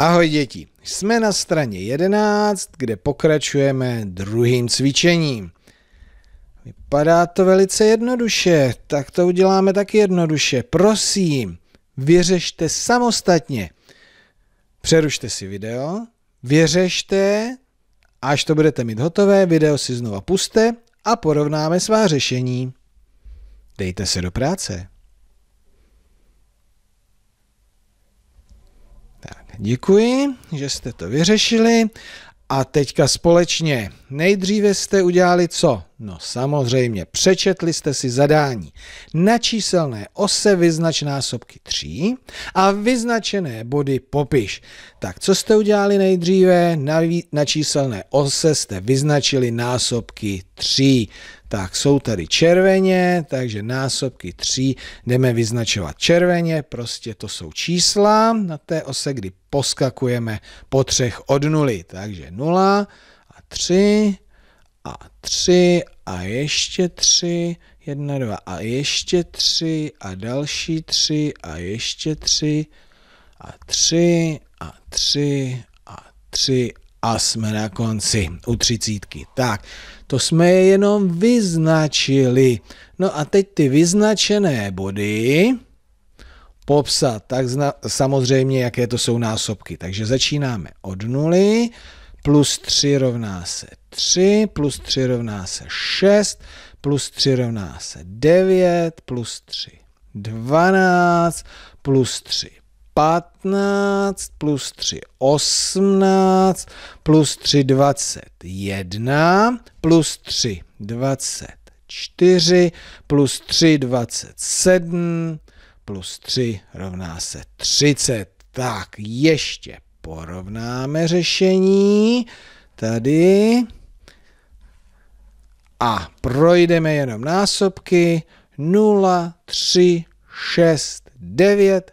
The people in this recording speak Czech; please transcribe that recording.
Ahoj děti, jsme na straně 11, kde pokračujeme druhým cvičením. Vypadá to velice jednoduše, tak to uděláme taky jednoduše. Prosím, vyřešte samostatně. Přerušte si video, vyřešte, až to budete mít hotové, video si znova puste a porovnáme svá řešení. Dejte se do práce. Děkuji, že jste to vyřešili. A teďka společně. Nejdříve jste udělali co? No samozřejmě, přečetli jste si zadání. Na číselné ose vyznač násobky 3 a vyznačené body popiš. Tak co jste udělali nejdříve? Na, na číselné ose jste vyznačili násobky 3. Tak jsou tady červeně, takže násobky 3 jdeme vyznačovat červeně, prostě to jsou čísla na té ose, kdy poskakujeme po třech od nuly. Takže 0 a 3 a 3 a ještě 3, 1, 2 a ještě 3 a další 3 a ještě 3 a 3 a 3 a 3 a jsme na konci u třicítky. Tak, to jsme je jenom vyznačili. No a teď ty vyznačené body popsat, tak zna, samozřejmě, jaké to jsou násobky. Takže začínáme od nuly, plus 3 rovná se 3, plus 3 rovná se 6, plus 3 rovná se 9, plus 3 12, plus 3 15 plus 3 18 plus 3 21 plus 3 24 plus 3 27 plus 3 rovná se 30. Tak ještě porovnáme řešení tady a projdeme jenom násobky 0, 3, 6, 9,